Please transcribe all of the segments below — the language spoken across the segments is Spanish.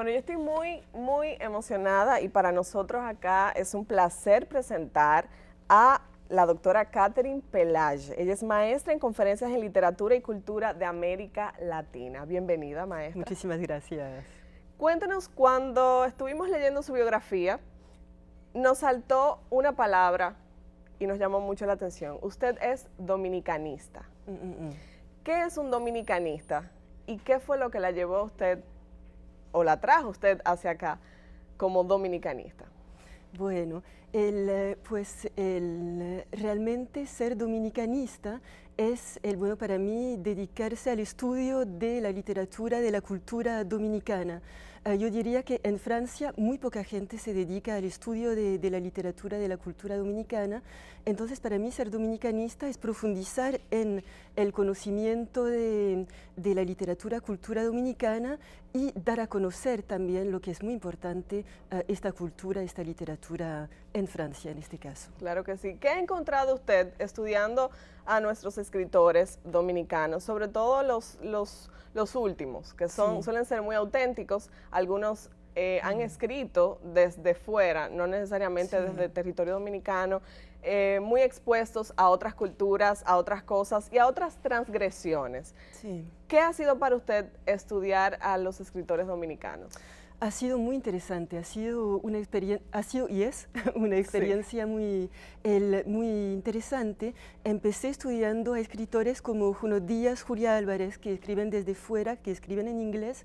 Bueno, yo estoy muy, muy emocionada y para nosotros acá es un placer presentar a la doctora Catherine Pelage. Ella es maestra en conferencias en literatura y cultura de América Latina. Bienvenida, maestra. Muchísimas gracias. Cuéntenos, cuando estuvimos leyendo su biografía, nos saltó una palabra y nos llamó mucho la atención. Usted es dominicanista. Mm, mm, mm. ¿Qué es un dominicanista y qué fue lo que la llevó a usted o la trajo usted hacia acá como dominicanista? Bueno, el, eh, pues el, eh, realmente ser dominicanista es el bueno para mí dedicarse al estudio de la literatura, de la cultura dominicana. Eh, yo diría que en Francia muy poca gente se dedica al estudio de, la literatura, de la cultura dominicana. Entonces, para mí ser dominicanista es profundizar en el conocimiento de, la literatura, cultura dominicana y dar a conocer también lo que es muy importante, eh, esta cultura, esta literatura en Francia en este caso. Claro que sí. ¿Qué ha encontrado usted estudiando a nuestros escritores dominicanos, sobre todo los, los, últimos, que son, suelen ser muy auténticos, algunos eh, han escrito desde fuera, no necesariamente desde el territorio dominicano, eh, muy expuestos a otras culturas, a otras cosas y a otras transgresiones. Sí. ¿Qué ha sido para usted estudiar a los escritores dominicanos? Ha sido muy interesante, ha sido una experiencia, ha sido y es una experiencia muy, el, muy interesante. Empecé estudiando a escritores como Juno Díaz, Julia Álvarez, que escriben desde fuera, que escriben en inglés,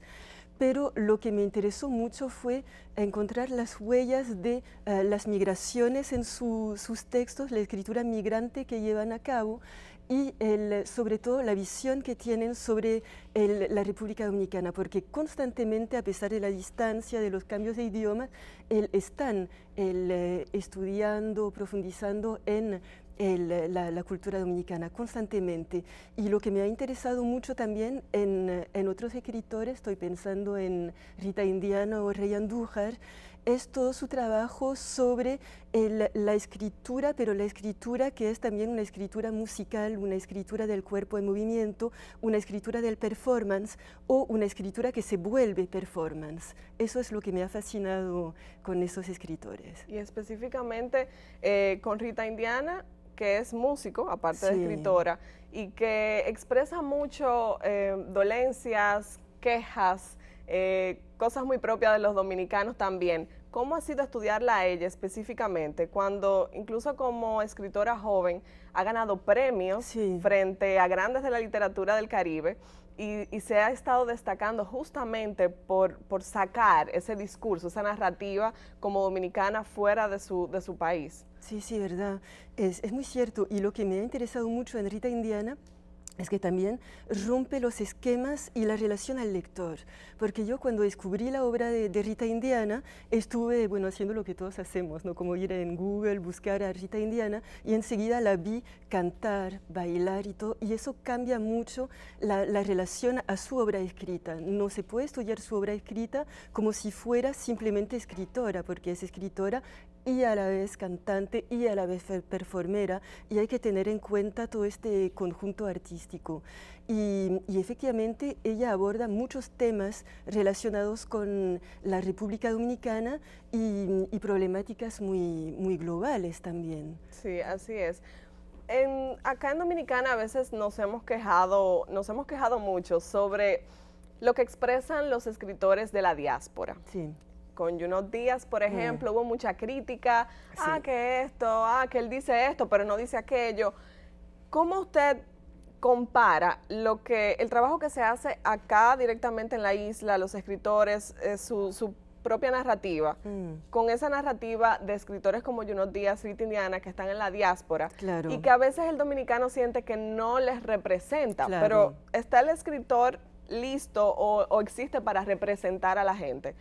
pero lo que me interesó mucho fue encontrar las huellas de eh, las migraciones en sus textos, la escritura migrante que llevan a cabo y sobre todo la visión que tienen sobre la República Dominicana, porque constantemente, a pesar de la distancia, de los cambios de idioma, están eh, estudiando, profundizando en eh, la, cultura dominicana constantemente. Y lo que me ha interesado mucho también eh, en, otros escritores, estoy pensando en Rita Indiana o Rey Andújar, es todo su trabajo sobre la escritura, pero la escritura que es también una escritura musical, una escritura del cuerpo en movimiento, una escritura del performance o una escritura que se vuelve performance. Eso es lo que me ha fascinado con esos escritores. Y específicamente eh, con Rita Indiana, que es músico, aparte de escritora, y que expresa mucho eh, dolencias, quejas, eh, cosas muy propias de los dominicanos también. ¿Cómo ha sido estudiarla a ella específicamente cuando incluso como escritora joven ha ganado premios frente a grandes de la literatura del Caribe y, se ha estado destacando justamente por, sacar ese discurso, esa narrativa como dominicana fuera de de su país? Sí, sí, verdad. Es, muy cierto. Y lo que me ha interesado mucho en Rita Indiana es que también rompe los esquemas y la relación al lector. Porque yo cuando descubrí la obra de, Rita Indiana, estuve bueno, haciendo lo que todos hacemos, ¿no? como ir en Google, buscar a Rita Indiana, y enseguida la vi cantar, bailar y todo, y eso cambia mucho la, la relación a su obra escrita. No se puede estudiar su obra escrita como si fuera simplemente escritora, porque es escritora y a la vez cantante y a la vez performera y hay que tener en cuenta todo este conjunto artístico. Y, efectivamente ella aborda muchos temas relacionados con la República Dominicana y, problemáticas muy, muy globales también. Sí, así es. acá en Dominicana a veces nos hemos quejado, nos hemos quejado mucho sobre lo que expresan los escritores de la diáspora. Sí con Junot Díaz, por mm. ejemplo, hubo mucha crítica, ah, que esto, ah, que él dice esto, pero no dice aquello. ¿Cómo usted compara lo que el trabajo que se hace acá directamente en la isla, los escritores, eh, su, propia narrativa, mm. con esa narrativa de escritores como Junot Díaz, Rita Indiana, que están en la diáspora, y que a veces el dominicano siente que no les representa, pero está el escritor listo o existe para representar a la gente.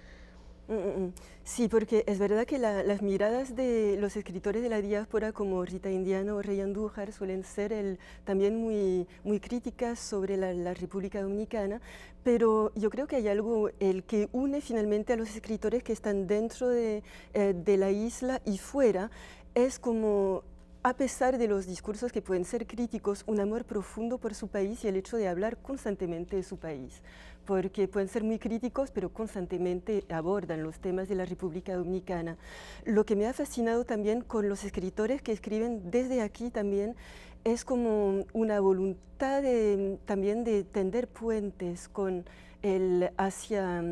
Mm, mm, mm. Sí, porque es verdad que las miradas de los escritores de la diáspora como Rita Indiana o Rey Andújar suelen ser el, también muy, muy críticas sobre la, República Dominicana, pero yo creo que hay algo el que une finalmente a los escritores que están dentro de eh, la isla y fuera, es como a pesar de los discursos que pueden ser críticos, un amor profundo por su país y el hecho de hablar constantemente de su país, porque pueden ser muy críticos, pero constantemente abordan los temas de la República Dominicana. Lo que me ha fascinado también con los escritores que escriben desde aquí también es como una voluntad también de tender puentes con el, hacia,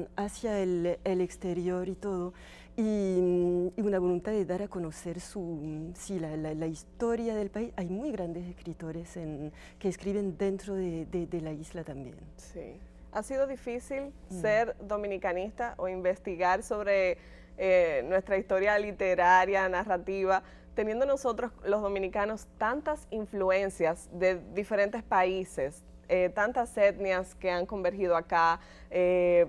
el, el exterior y todo. Mm, y, una voluntad de dar a conocer su, mm, sí, la, la, historia del país. Hay muy grandes escritores en, que escriben dentro de, de, la isla también. Sí. ¿Ha sido difícil mm. ser dominicanista o investigar sobre eh, nuestra historia literaria, narrativa, teniendo nosotros los dominicanos tantas influencias de diferentes países, eh, tantas etnias que han convergido acá, eh,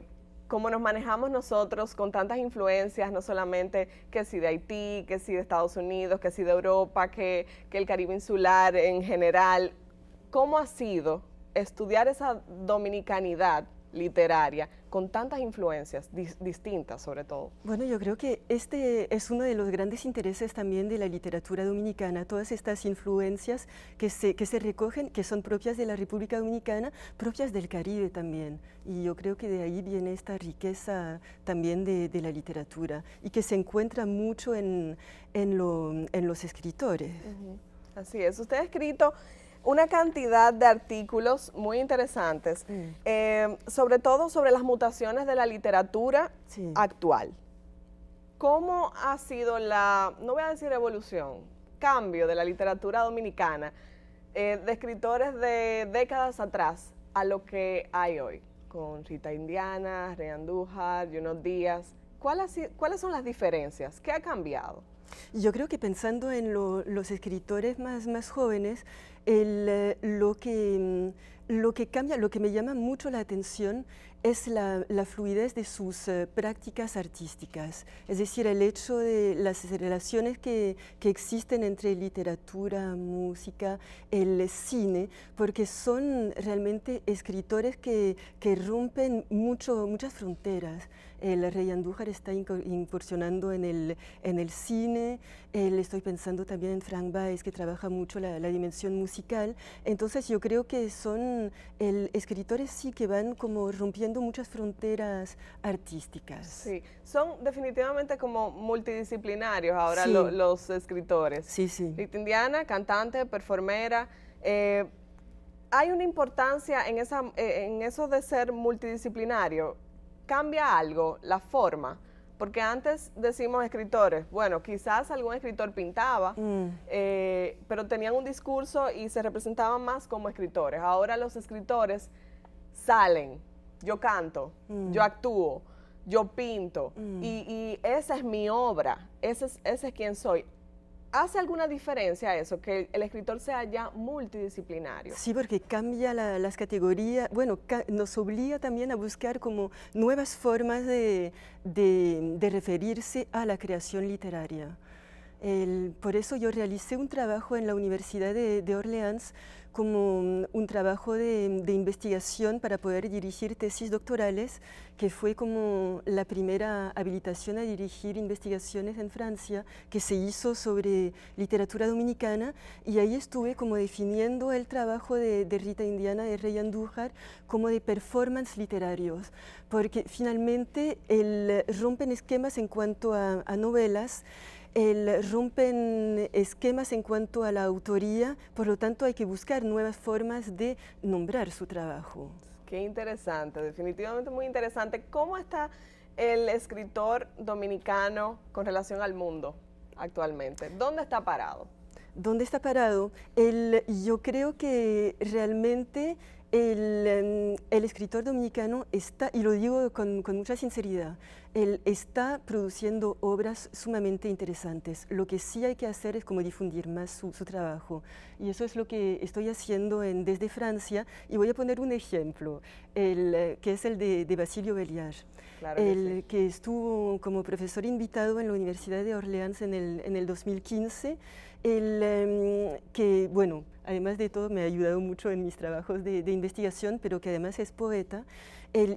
cómo nos manejamos nosotros con tantas influencias, no solamente que si de Haití, que si de Estados Unidos, que si de Europa, que, que el Caribe insular en general. ¿Cómo ha sido estudiar esa dominicanidad literaria, con tantas influencias distintas sobre todo. Bueno, yo creo que este es uno de los grandes intereses también de la literatura dominicana, todas estas influencias que se, que se recogen, que son propias de la República Dominicana, propias del Caribe también. Y yo creo que de ahí viene esta riqueza también de, la literatura y que se encuentra mucho en, los escritores. Así es, usted ha escrito una cantidad de artículos muy interesantes, mm. eh, sobre todo sobre las mutaciones de la literatura actual. ¿Cómo ha sido la, no voy a decir evolución, cambio de la literatura dominicana eh, de escritores de décadas atrás a lo que hay hoy? Con Rita Indiana, Rey Andújar, Juno Díaz. ¿Cuál ¿Cuáles son las diferencias? ¿Qué ha cambiado? Yo creo que pensando en los escritores más, más jóvenes, el, eh, lo, que, mm, lo que cambia, lo que me llama mucho la atención es la, fluidez de sus eh, prácticas artísticas, es decir, el hecho de las relaciones que, que existen entre literatura, música, el cine, porque son realmente escritores que, que rompen mucho, muchas fronteras el Rey Andújar está incursionando en el, cine, Le estoy pensando también en Frank Baez, que trabaja mucho la, dimensión musical. Entonces yo creo que son el, escritores sí que van como rompiendo muchas fronteras artísticas. Sí, son definitivamente como multidisciplinarios ahora los escritores. Sí, sí. indiana, cantante, performera. Eh, hay una importancia en, esa, eh, en eso de ser multidisciplinario cambia algo la forma. Porque antes decimos escritores, bueno, quizás algún escritor pintaba, mm. eh, pero tenían un discurso y se representaban más como escritores. Ahora los escritores salen, yo canto, mm. yo actúo, yo pinto, mm. y, esa es mi obra, ese es, ese es quien soy. ¿Hace alguna diferencia eso, que el, escritor sea ya multidisciplinario? Sí, porque cambia las categorías, bueno, nos obliga también a buscar como nuevas formas de referirse a la creación literaria por eso yo realicé un trabajo en la Universidad de, Orleans como mm, un, trabajo de, investigación para poder dirigir tesis doctorales, que fue como la primera habilitación a dirigir investigaciones en Francia, que se hizo sobre literatura dominicana, y ahí estuve como definiendo el trabajo de, Rita Indiana, de Rey Andújar, como de performance literarios, porque finalmente el, rompen esquemas en cuanto a, a novelas, el, rompen esquemas en cuanto a la autoría, por lo tanto hay que buscar nuevas formas de nombrar su trabajo. Qué interesante, definitivamente muy interesante. ¿Cómo está el escritor dominicano con relación al mundo actualmente? ¿Dónde está parado? ¿Dónde está parado? yo creo que realmente em, el, escritor dominicano está, y lo digo con mucha sinceridad, él está produciendo obras sumamente interesantes. Lo que sí hay que hacer es como difundir más su, trabajo. Y eso es lo que estoy haciendo en, desde Francia. Y voy a poner un ejemplo, el, eh, que es el de, Basilio Belliard, el que, estuvo como profesor invitado en la Universidad de Orleans en el, en el 2015. El, em, que, bueno, además de todo me ha ayudado mucho en mis trabajos de, de investigación, pero que además es poeta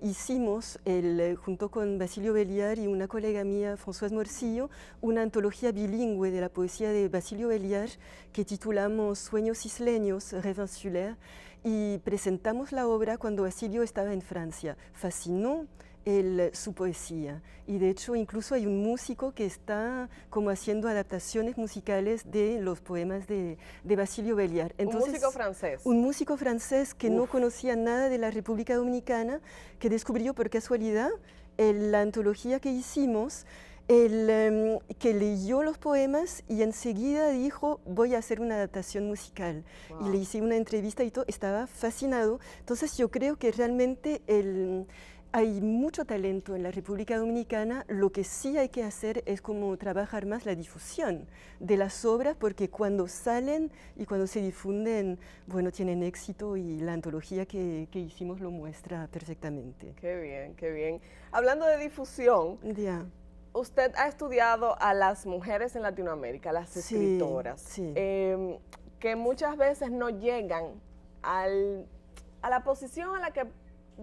hicimos, eh, junto con Basilio Belliard y una colega mía, Françoise Morcillo, una antología bilingüe de la poesía de Basilio Belliard que titulamos Sueños isleños, Rêve y presentamos la obra cuando Basilio estaba en Francia. Fascinó, eh, su poesía. Y de hecho incluso hay un músico que está como haciendo adaptaciones musicales de los poemas de, de Basilio Belliard. Entonces, un músico francés. Un músico francés que no conocía nada de la República Dominicana, que descubrió por casualidad la antología que hicimos. El, em, que leyó los poemas y enseguida dijo, voy a hacer una adaptación musical. Y le hice una entrevista y todo, estaba fascinado. Entonces yo creo que realmente el hay mucho talento en la República Dominicana, lo que sí hay que hacer es como trabajar más la difusión de las obras, porque cuando salen y cuando se difunden, bueno, tienen éxito y la antología que, hicimos lo muestra perfectamente. Qué bien, qué bien. Hablando de difusión, usted ha estudiado a las mujeres en Latinoamérica, las escritoras, em, que muchas veces no llegan a la posición a la que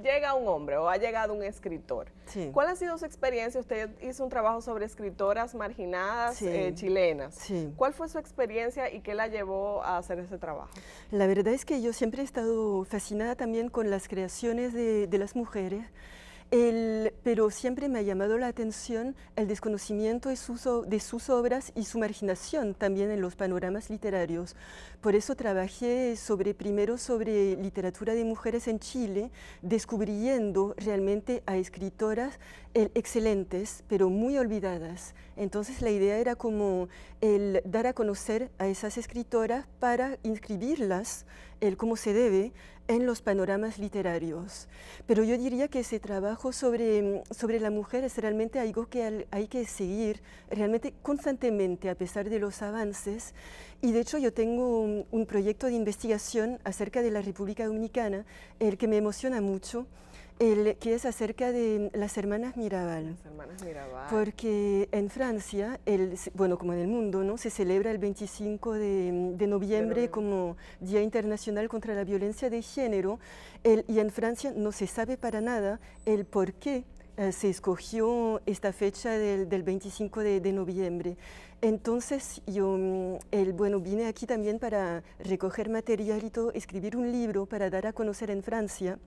llega un hombre o ha llegado un escritor. ¿Cuál ha sido su experiencia? Usted hizo un trabajo sobre escritoras marginadas eh, chilenas. ¿Cuál fue su experiencia y qué la llevó a hacer ese trabajo? La verdad es que yo siempre he estado fascinada también con las creaciones de las mujeres pero siempre me ha llamado la atención el desconocimiento de sus, de sus, obras y su marginación también en los panoramas literarios. Por eso trabajé sobre, primero sobre literatura de mujeres en Chile, descubriendo realmente a escritoras eh, excelentes, pero muy olvidadas entonces la idea era como el dar a conocer a esas escritoras para inscribirlas el cómo se debe en los panoramas literarios. Pero yo diría que ese trabajo sobre, sobre la mujer es realmente algo que hay que seguir realmente constantemente a pesar de los avances. Y de hecho yo tengo un, un proyecto de investigación acerca de la República Dominicana, el que me emociona mucho que es acerca de las hermanas Mirabal. Las Porque en Francia, el, bueno, como en el mundo, ¿no? se celebra el 25 de, noviembre, como Día Internacional contra la Violencia de Género y en Francia no se sabe para nada el por qué eh, se escogió esta fecha del, 25 de, noviembre. Entonces yo mm, bueno, vine aquí también para recoger material y todo, escribir un libro para dar a conocer en Francia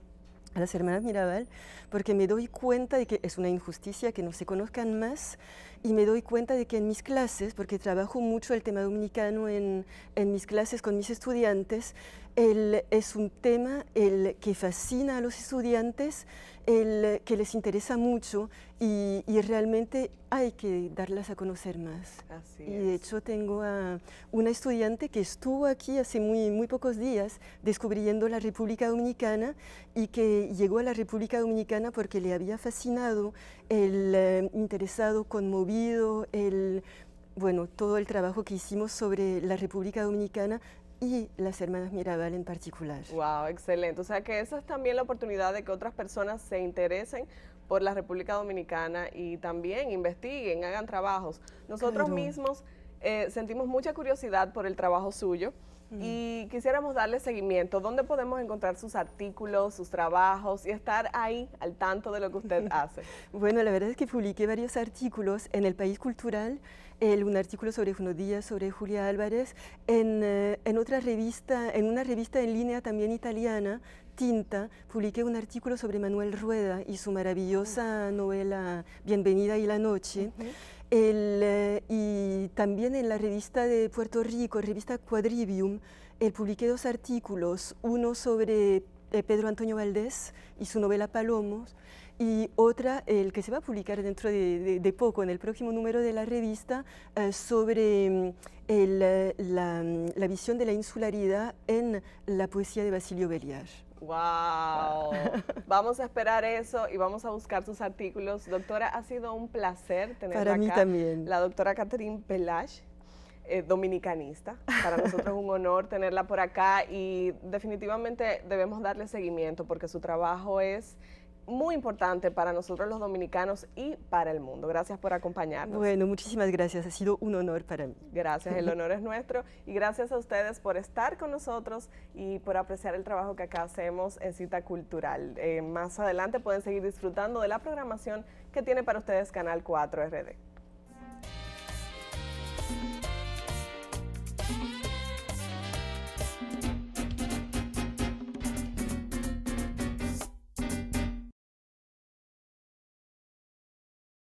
a las hermanas Mirabal, porque me doy cuenta de que es una injusticia que no se conozcan más y me doy cuenta de que en mis clases, porque trabajo mucho el tema dominicano en, en mis clases con mis estudiantes, el, es un tema el que fascina a los estudiantes, el que les interesa mucho y, y realmente hay que darlas a conocer más. y de hecho tengo a una estudiante que estuvo aquí hace muy, muy pocos días descubriendo la República Dominicana y que llegó a la República Dominicana porque le había fascinado, el eh, interesado, conmovido el, bueno, todo el trabajo que hicimos sobre la República Dominicana y las hermanas Mirabal en particular. ¡Wow! Excelente. O sea que esa es también la oportunidad de que otras personas se interesen por la República Dominicana y también investiguen, hagan trabajos. Nosotros mismos eh, sentimos mucha curiosidad por el trabajo suyo. Y quisiéramos darle seguimiento. ¿Dónde podemos encontrar sus artículos, sus trabajos y estar ahí al tanto de lo que usted hace? bueno, la verdad es que publiqué varios artículos en El País Cultural, un artículo sobre Juno Díaz, sobre Julia Álvarez, en, eh, en otra revista, en una revista en línea también italiana Tinta, publiqué un artículo sobre Manuel Rueda y su maravillosa novela Bienvenida y la Noche. Eh, y también en la revista de Puerto Rico, revista Quadrivium, eh, publiqué dos artículos, uno sobre eh, Pedro Antonio Valdés y su novela Palomos, y otra, el que se va a publicar dentro de, poco, en el próximo número de la revista, sobre mm, mm, la, visión de la insularidad en la poesía de Basilio Beliar. ¡Wow! Vamos a esperar eso y vamos a buscar sus artículos. Doctora, ha sido un placer tenerla Para mí también. La doctora Catherine Pelage, eh, dominicanista. Para nosotros es un honor tenerla por acá y definitivamente debemos darle seguimiento porque su trabajo es muy importante para nosotros los dominicanos y para el mundo. Gracias por acompañarnos. Bueno, muchísimas gracias. Ha sido un honor para mí. Gracias, el honor es nuestro. Y gracias a ustedes por estar con nosotros y por apreciar el trabajo que acá hacemos en Cita Cultural. Eh, más adelante pueden seguir disfrutando de la programación que tiene para ustedes Canal 4 RD.